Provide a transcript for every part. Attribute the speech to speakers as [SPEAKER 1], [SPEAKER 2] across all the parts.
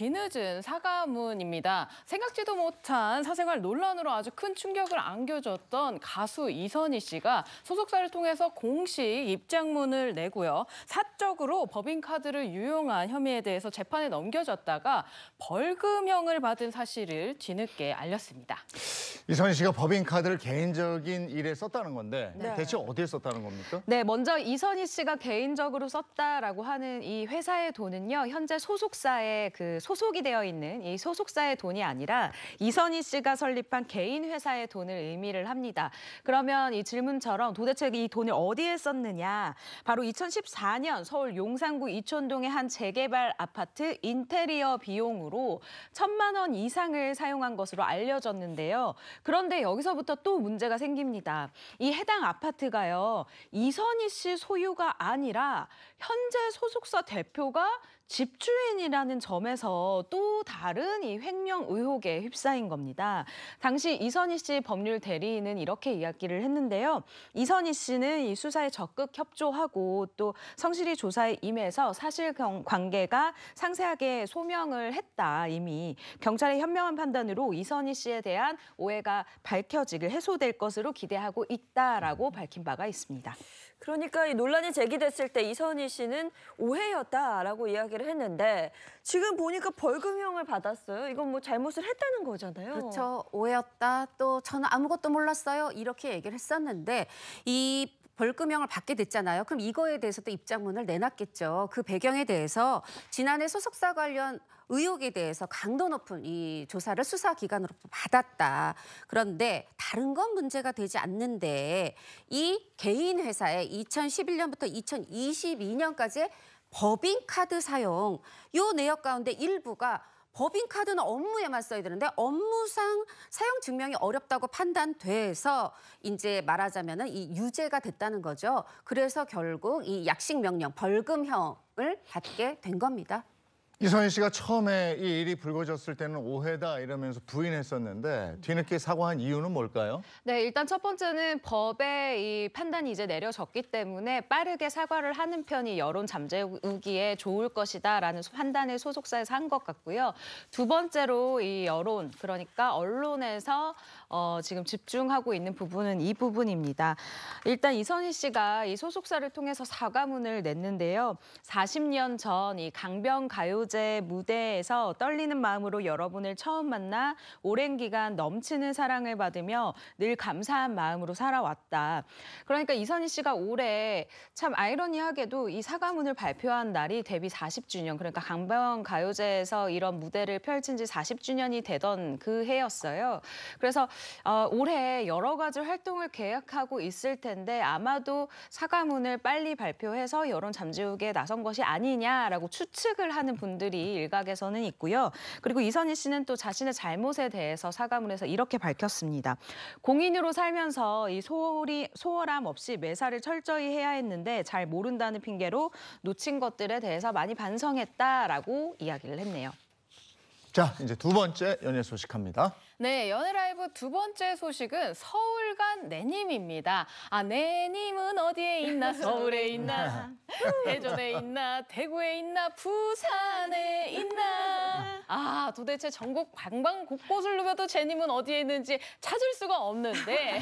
[SPEAKER 1] 뒤늦은 사과문입니다. 생각지도 못한 사생활 논란으로 아주 큰 충격을 안겨줬던 가수 이선희 씨가 소속사를 통해서 공식 입장문을 내고요. 사적으로 법인카드를 유용한 혐의에 대해서 재판에 넘겨졌다가 벌금형을 받은 사실을 뒤늦게 알렸습니다.
[SPEAKER 2] 이선희 씨가 법인카드를 개인적인 일에 썼다는 건데 네. 대체 어디에 썼다는 겁니까?
[SPEAKER 3] 네, 먼저 이선희 씨가 개인적으로 썼다라고 하는 이 회사의 돈은요. 현재 소속사의 그 소... 소속이 되어 있는 이 소속사의 돈이 아니라 이선희 씨가 설립한 개인 회사의 돈을 의미를 합니다. 그러면 이 질문처럼 도대체 이 돈을 어디에 썼느냐? 바로 2014년 서울 용산구 이촌동의 한 재개발 아파트 인테리어 비용으로 천만 원 이상을 사용한 것으로 알려졌는데요. 그런데 여기서부터 또 문제가 생깁니다. 이 해당 아파트가요. 이선희 씨 소유가 아니라 현재 소속사 대표가 집주인이라는 점에서 또 다른 이 횡령 의혹에 휩싸인 겁니다. 당시 이선희 씨 법률 대리인은 이렇게 이야기를 했는데요. 이선희 씨는 이 수사에 적극 협조하고 또 성실히 조사에 임해서 사실 관계가 상세하게 소명을 했다 이미 경찰의 현명한 판단으로 이선희 씨에 대한 오해가 밝혀지길 해소될 것으로 기대하고 있다라고 밝힌 바가 있습니다.
[SPEAKER 4] 그러니까 이 논란이 제기됐을 때 이선희 씨는 오해였다라고 이야기를 얘기를 했는데 지금 보니까 벌금형을 받았어요. 이건 뭐 잘못을 했다는 거잖아요. 그렇죠. 오해였다. 또 저는 아무것도 몰랐어요. 이렇게 얘기를 했었는데 이 벌금형을 받게 됐잖아요. 그럼 이거에 대해서도 입장문을 내놨겠죠. 그 배경에 대해서 지난해 소속사 관련 의혹에 대해서 강도 높은 이 조사를 수사기관으로 받았다. 그런데 다른 건 문제가 되지 않는데 이 개인 회사에 2011년부터 2022년까지 법인카드 사용 요 내역 가운데 일부가 법인카드는 업무에만 써야 되는데 업무상 사용 증명이 어렵다고 판단돼서 이제 말하자면은 이 유죄가 됐다는 거죠. 그래서 결국 이 약식 명령 벌금형을 받게 된 겁니다.
[SPEAKER 2] 이선희 씨가 처음에 이 일이 불거졌을 때는 오해다 이러면서 부인했었는데 뒤늦게 사과한 이유는 뭘까요?
[SPEAKER 3] 네, 일단 첫 번째는 법의 이 판단이 이제 내려졌기 때문에 빠르게 사과를 하는 편이 여론 잠재우기에 좋을 것이다라는 판단을 소속사에서 한 것 같고요. 두 번째로 이 여론, 그러니까 언론에서 어, 지금 집중하고 있는 부분은 이 부분입니다. 일단 이선희 씨가 이 소속사를 통해서 사과문을 냈는데요. 40년 전 이강병 가요 소재 무대에서 떨리는 마음으로 여러분을 처음 만나 오랜 기간 넘치는 사랑을 받으며 늘 감사한 마음으로 살아왔다. 그러니까 이선희 씨가 올해 참 아이러니하게도 이 사과문을 발표한 날이 데뷔 40주년 그러니까 강변 병 가요제에서 이런 무대를 펼친 지 40주년이 되던 그 해였어요. 그래서 어, 올해 여러 가지 활동을 계획하고 있을 텐데 아마도 사과문을 빨리 발표해서 여론 잠재우기에 나선 것이 아니냐라고 추측을 하는 분들 분들이 일각에서는 있고요. 그리고 이선희 씨는 또 자신의 잘못에 대해서 사과문 에서 이렇게 밝혔습니다. 공인으로 살면서 이 소홀이, 소홀함 없이 매사를 철저히 해야 했는데 잘 모른다는 핑계로 놓친 것들에 대해서 많이 반성했다라고 이야기를 했네요.
[SPEAKER 2] 자, 이제 두 번째 연예 소식합니다.
[SPEAKER 3] 네, 연애라이브 두 번째 소식은
[SPEAKER 1] 서울 간 내님입니다. 아, 내님은 어디에 있나? 서울에 있나? 음. 대전에 있나? 대구에 있나? 부산에 있나? 아, 도대체 전국 방방 곳곳을 누벼도 제님은 어디에 있는지 찾을 수가 없는데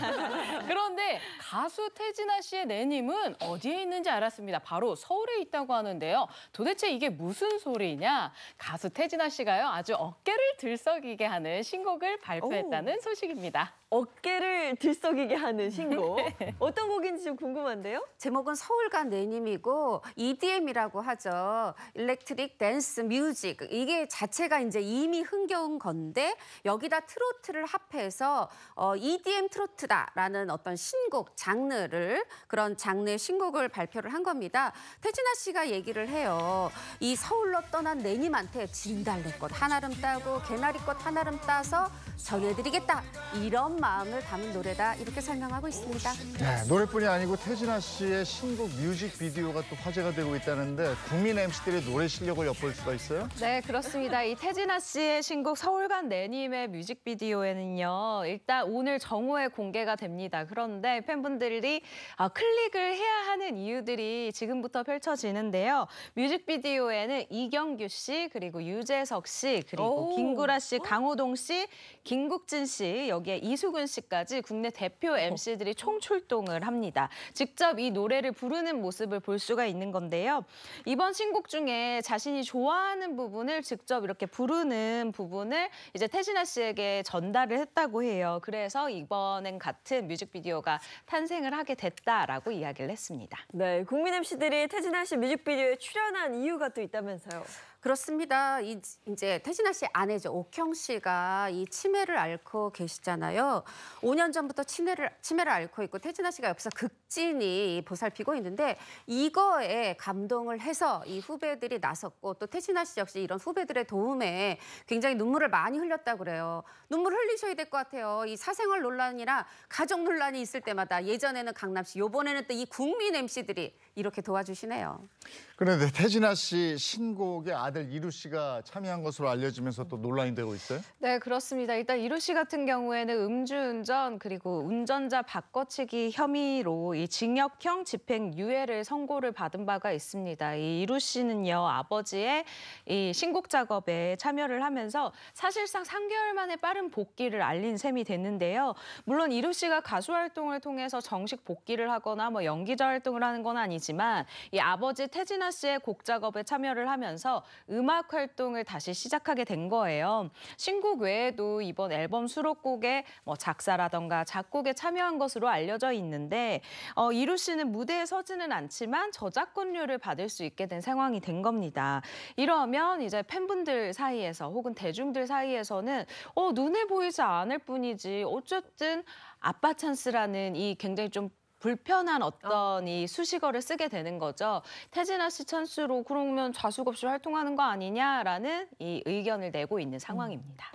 [SPEAKER 1] 그런데 가수 태진아 씨의 내님은 어디에 있는지 알았습니다. 바로 서울에 있다고 하는데요. 도대체 이게 무슨 소리냐? 가수 태진아 씨가요 아주 어깨를 들썩이게 하는 신곡을 발표했다는 소식입니다. 어깨를 들썩이게
[SPEAKER 4] 하는 신곡. 네. 어떤 곡인지 좀 궁금한데요? 제목은 서울간 내님이고 EDM이라고 하죠. 일렉트릭 댄스 뮤직. 이게 자체가 이제 이미 흥겨운 건데 여기다 트로트를 합해서 어, EDM 트로트다라는 어떤 신곡 장르를 그런 장르의 신곡을 발표를 한 겁니다. 태진아 씨가 얘기를 해요. 이 서울로 떠난 내님한테 진달래꽃 하나름 따고 개나리꽃 하나름 따서 전해드리겠다. 이런 마음을 담은 노래다 이렇게 설명하고 있습니다.
[SPEAKER 2] 네, 노래뿐이 아니고 태진아 씨의 신곡 뮤직비디오가 또 화제가 되고 있다는데 국민 MC들의 노래 실력을 엿볼 수가 있어요?
[SPEAKER 3] 네, 그렇습니다. 이 태진아 씨의 신곡 서울간 내님의 뮤직비디오에는요. 일단 오늘 정오에 공개가 됩니다. 그런데 팬분들이 아, 클릭을 해야 하는 이유들이 지금부터 펼쳐지는데요. 뮤직비디오에는 이경규 씨, 그리고 유재석 씨, 그리고 김구라 씨, 강호동 씨, 김국진 씨, 여기에 이수 김수근 씨까지 국내 대표 MC들이 어. 총출동을 합니다. 직접 이 노래를 부르는 모습을 볼 수가 있는 건데요. 이번 신곡 중에 자신이 좋아하는 부분을 직접 이렇게 부르는 부분을 이제 태진아 씨에게 전달을 했다고 해요. 그래서 이번엔 같은 뮤직비디오가 탄생을 하게 됐다라고 이야기를 했습니다. 네, 국민
[SPEAKER 4] MC들이 태진아 씨
[SPEAKER 3] 뮤직비디오에 출연한 이유가 또 있다면서요. 그렇습니다. 이, 이제
[SPEAKER 4] 태진아 씨 아내죠. 옥형 씨가 이 치매를 앓고 계시잖아요. 5년 전부터 치매를, 치매를 앓고 있고 태진아 씨가 옆에서 극진히 보살피고 있는데 이거에 감동을 해서 이 후배들이 나섰고 또 태진아 씨 역시 이런 후배들의 도움에 굉장히 눈물을 많이 흘렸다 그래요. 눈물 흘리셔야 될 것 같아요. 이 사생활 논란이나 가족 논란이 있을 때마다 예전에는 강남시, 요번에는 또 이 국민 MC들이 이렇게
[SPEAKER 3] 도와주시네요.
[SPEAKER 2] 그런데 태진아 씨 신곡의 아들 아들 이루 씨가 참여한 것으로 알려지면서 또 논란이 되고 있어요?
[SPEAKER 3] 네, 그렇습니다. 일단 이루 씨 같은 경우에는 음주운전 그리고 운전자 바꿔치기 혐의로 이 징역형 집행유예를 선고를 받은 바가 있습니다. 이 이루 씨는요 아버지의 이 신곡 작업에 참여를 하면서 사실상 3개월 만에 빠른 복귀를 알린 셈이 됐는데요. 물론 이루 씨가 가수 활동을 통해서 정식 복귀를 하거나 뭐 연기자 활동을 하는 건 아니지만 이 아버지 태진아 씨의 곡 작업에 참여를 하면서 음악 활동을 다시 시작하게 된 거예요. 신곡 외에도 이번 앨범 수록곡에 뭐 작사라던가 작곡에 참여한 것으로 알려져 있는데 어, 이루 씨는 무대에 서지는 않지만 저작권료를 받을 수 있게 된 상황이 된 겁니다. 이러면 이제 팬분들 사이에서 혹은 대중들 사이에서는 어, 눈에 보이지 않을 뿐이지 어쨌든 아빠 찬스라는 이 굉장히 좀 불편한 어떤 어. 이 수식어를 쓰게 되는 거죠. 태진아 씨 찬스로 그러면 좌수 없이 활동하는 거 아니냐라는 이 의견을 내고 있는 음. 상황입니다.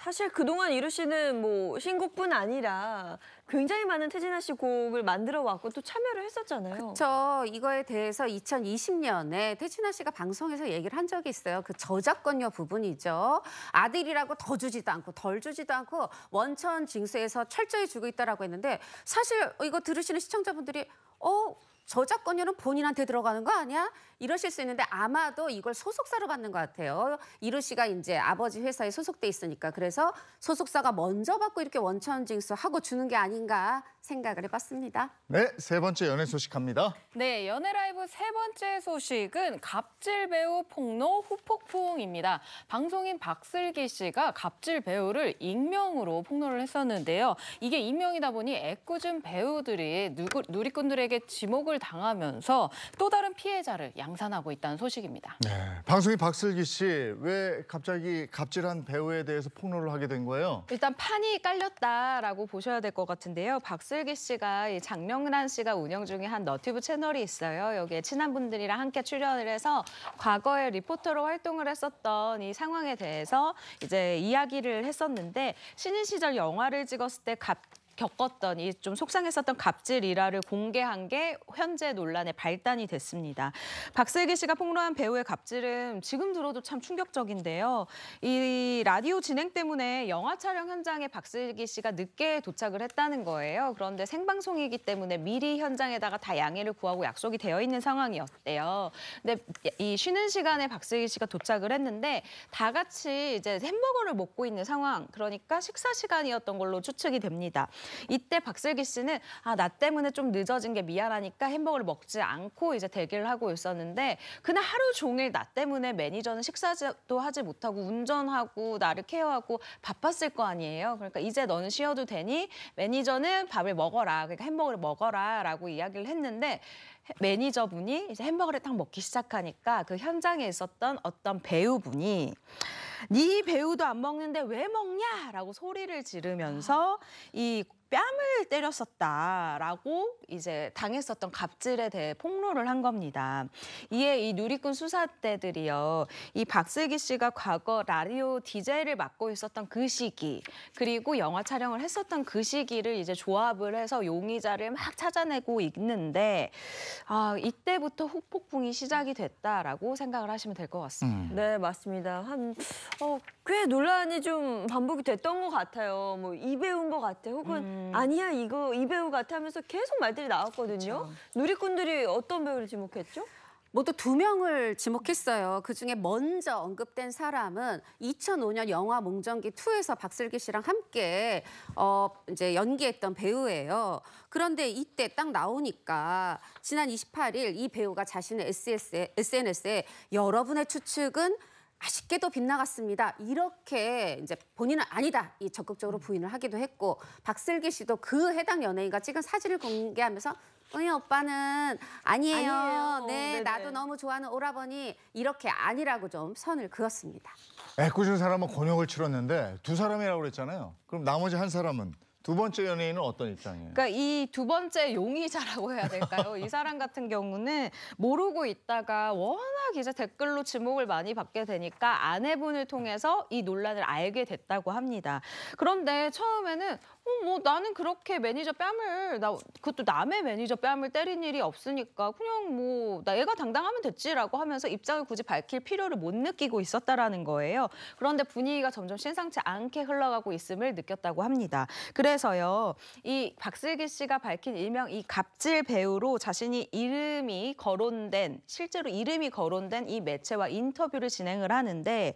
[SPEAKER 4] 사실 그동안 이루
[SPEAKER 3] 씨는 뭐 신곡뿐 아니라
[SPEAKER 4] 굉장히 많은 태진아 씨 곡을 만들어 왔고 또 참여를 했었잖아요. 그렇죠. 이거에 대해서 2020년에 태진아 씨가 방송에서 얘기를 한 적이 있어요. 그 저작권료 부분이죠. 아들이라고 더 주지도 않고 덜 주지도 않고 원천 징수에서 철저히 주고 있다라고 했는데 사실 이거 들으시는 시청자분들이 어 저작권료는 본인한테 들어가는 거 아니야? 이러실 수 있는데 아마도 이걸 소속사로 받는 것 같아요. 이루 씨가 이제 아버지 회사에 소속돼 있으니까 그래서 소속사가 먼저 받고 이렇게 원천 징수하고 주는 게
[SPEAKER 1] 아닌가 생각을 해봤습니다.
[SPEAKER 2] 네, 세 번째 연애 소식합니다.
[SPEAKER 1] 네, 연애 라이브 세 번째 소식은 갑질 배우 폭로 후폭풍입니다. 방송인 박슬기 씨가 갑질 배우를 익명으로 폭로를 했었는데요. 이게 익명이다 보니 애꿎은 배우들이 누리꾼들에게 누 지목을 당하면서 또 다른 피해자를 양 양산하고 있다는 소식입니다.
[SPEAKER 2] 네, 방송인 박슬기 씨, 왜 갑자기 갑질한 배우에 대해서 폭로를 하게 된 거예요?
[SPEAKER 3] 일단 판이 깔렸다라고 보셔야 될 것 같은데요. 박슬기 씨가 이 장명란 씨가 운영 중에 한 너튜브 채널이 있어요. 여기에 친한 분들이랑 함께 출연을 해서 과거에 리포터로 활동을 했었던 이 상황에 대해서 이제 이야기를 했었는데 신인 시절 영화를 찍었을 때 갑, 겪었던 이 좀 속상했었던 갑질 일화를 공개한 게 현재 논란의 발단이 됐습니다. 박슬기 씨가 폭로한 배우의 갑질은 지금 들어도 참 충격적인데요. 이 라디오 진행 때문에 영화 촬영 현장에 박슬기 씨가 늦게 도착을 했다는 거예요. 그런데 생방송이기 때문에 미리 현장에다가 다 양해를 구하고 약속이 되어 있는 상황이었대요. 근데 이 쉬는 시간에 박슬기 씨가 도착을 했는데 다 같이 이제 햄버거를 먹고 있는 상황, 그러니까 식사 시간이었던 걸로 추측이 됩니다. 이때 박슬기 씨는 아, 나 때문에 좀 늦어진 게 미안하니까 햄버거를 먹지 않고 이제 대기를 하고 있었는데 그날 하루 종일 나 때문에 매니저는 식사도 하지 못하고 운전하고 나를 케어하고 바빴을 거 아니에요. 그러니까 이제 너는 쉬어도 되니 매니저는 밥을 먹어라. 그러니까 햄버거를 먹어라 라고 이야기를 했는데 매니저분이 이제 햄버거를 딱 먹기 시작하니까 그 현장에 있었던 어떤 배우분이 네 배우도 안 먹는데 왜 먹냐? 라고 소리를 지르면서 아. 이 뺨을 때렸었다라고 이제 당했었던 갑질에 대해 폭로를 한 겁니다. 이에 이 누리꾼 수사대들이요. 이 박슬기 씨가 과거 라디오 DJ를 맡고 있었던 그 시기 그리고 영화 촬영을 했었던 그 시기를 이제 조합을 해서 용의자를 막 찾아내고 있는데 아, 이때부터 후폭풍이 시작이 됐다라고 생각을 하시면 될 것 같습니다. 음. 네, 맞습니다. 한, 어, 꽤 논란이 좀 반복이 됐던 것 같아요. 뭐, 입에 운것 같아. 혹은 음. 음. 아니야
[SPEAKER 4] 이거 이 배우 같아면서 하 계속 말들이 나왔거든요. 그렇 누리꾼들이 어떤 배우를 지목했죠? 모두 뭐 두 명을 지목했어요. 그중에 먼저 언급된 사람은 2005년 영화 몽정기 2에서 박슬기 씨랑 함께 어 이제 연기했던 배우예요. 그런데 이때 딱 나오니까 지난 28일 이 배우가 자신의 SS에, SNS에 여러분의 추측은 아쉽게도 빗나갔습니다. 이렇게 이제 본인은 아니다. 이 적극적으로 부인을 하기도 했고 박슬기 씨도 그 해당 연예인과 찍은 사진을 공개하면서 응희 오빠는 아니에요. 아니에요. 네, 네네. 나도 너무 좋아하는 오라버니 이렇게 아니라고 좀 선을 그었습니다.
[SPEAKER 2] 애꿎은 사람은 권역을 치렀는데 두 사람이라고 그랬잖아요. 그럼 나머지 한 사람은 두 번째 연예인은 어떤 입장이에요?
[SPEAKER 3] 그러니까 이 두 번째 용의자라고 해야 될까요? 이 사람 같은 경우는 모르고 있다가 워낙 이제 댓글로 지목을 많이 받게 되니까 아내분을 통해서 이 논란을 알게 됐다고 합니다. 그런데 처음에는 어, 뭐 나는 그렇게 매니저 뺨을 나 그것도 남의 매니저 뺨을 때린 일이 없으니까 그냥 뭐 나 애가 당당하면 됐지라고 하면서 입장을 굳이 밝힐 필요를 못 느끼고 있었다라는 거예요. 그런데 분위기가 점점 신상치 않게 흘러가고 있음을 느꼈다고 합니다. 그래서요 이 박슬기 씨가 밝힌 일명 이 갑질 배우로 자신이 이름이 거론된 실제로 이름이 거론된 이 매체와 인터뷰를 진행을 하는데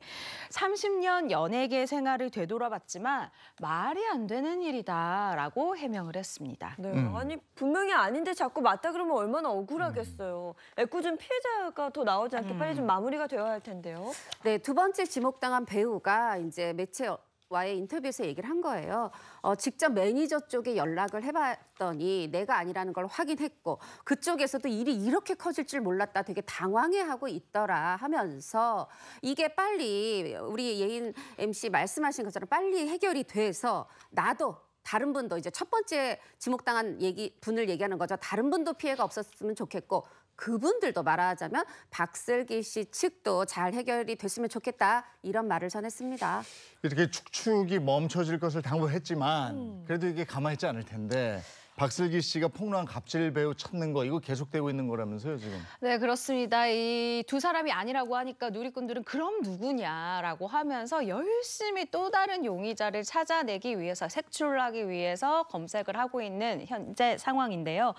[SPEAKER 3] 30년 연예계 생활을 되돌아봤지만 말이 안 되는 일이 사실이다라고 해명을 했습니다. 네, 음. 아니 분명히 아닌데 자꾸 맞다 그러면 얼마나 억울하겠어요. 애꿎은
[SPEAKER 4] 피해자가 더 나오지 않게 음. 빨리 좀 음. 마무리가 되어야 할 텐데요. 네, 두 번째 지목당한 배우가 이제 매체 와의 인터뷰에서 얘기를 한 거예요. 어, 직접 매니저 쪽에 연락을 해봤더니 내가 아니라는 걸 확인했고 그쪽에서도 일이 이렇게 커질 줄 몰랐다 되게 당황해하고 있더라 하면서 이게 빨리 우리 예인 MC 말씀하신 것처럼 빨리 해결이 돼서 나도 다른 분도 이제 첫 번째 지목당한 얘기 분을 얘기하는 거죠. 다른 분도 피해가 없었으면 좋겠고 그분들도 말하자면 박슬기 씨 측도 잘 해결이 됐으면 좋겠다 이런 말을 전했습니다.
[SPEAKER 2] 이렇게 축축이 멈춰질 것을 당부했지만 음. 그래도 이게 가만히 있지 않을 텐데 박슬기 씨가 폭로한 갑질 배우 찾는 거 이거 계속되고 있는 거라면서요 지금?
[SPEAKER 3] 네 그렇습니다. 이 두 사람이 아니라고 하니까 누리꾼들은 그럼 누구냐라고 하면서 열심히 또 다른 용의자를 찾아내기 위해서 색출하기 위해서 검색을 하고 있는 현재 상황인데요.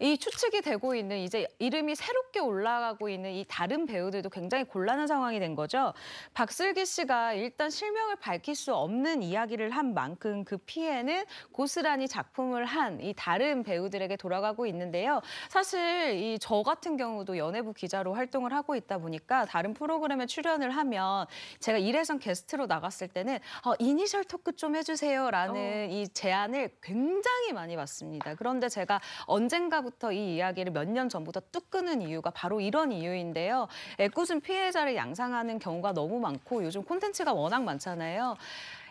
[SPEAKER 3] 이 추측이 되고 있는 이제 이름이 새롭게 올라가고 있는 이 다른 배우들도 굉장히 곤란한 상황이 된 거죠. 박슬기 씨가 일단 실명을 밝힐 수 없는 이야기를 한 만큼 그 피해는 고스란히 작품을 한이 다른 배우들에게 돌아가고 있는데요. 사실 이 저 같은 경우도 연예부 기자로 활동을 하고 있다 보니까 다른 프로그램에 출연을 하면 제가 일회성 게스트로 나갔을 때는 어, 이니셜 토크 좀 해주세요라는 어. 이 제안을 굉장히 많이 받습니다. 그런데 제가 언젠가부터 이 이야기를 몇 년 전부터 뚝 끊은 이유가 바로 이런 이유인데요. 애꿎은 피해자를 양상하는 경우가 너무 많고 요즘 콘텐츠가 워낙 많잖아요.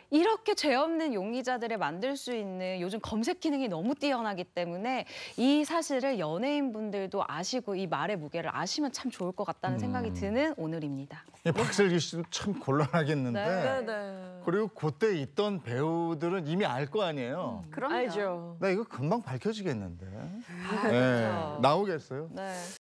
[SPEAKER 3] 이렇게 죄 없는 용의자들을 만들 수 있는 요즘 검색 기능이 너무 뛰어나기 때문에 이 사실을 연예인분들도 아시고 이 말의 무게를 아시면 참 좋을 것 같다는 생각이 음. 드는 오늘입니다.
[SPEAKER 2] 이 예, 박슬기 씨도 참 곤란하겠는데 네,
[SPEAKER 3] 네, 네.
[SPEAKER 2] 그리고 그때 있던 배우들은 이미 알 거 아니에요. 음,
[SPEAKER 3] 그럼요. 알죠.
[SPEAKER 2] 나 네, 이거 금방 밝혀지겠는데. 아, 네, 그렇죠. 나오겠어요?
[SPEAKER 4] 네.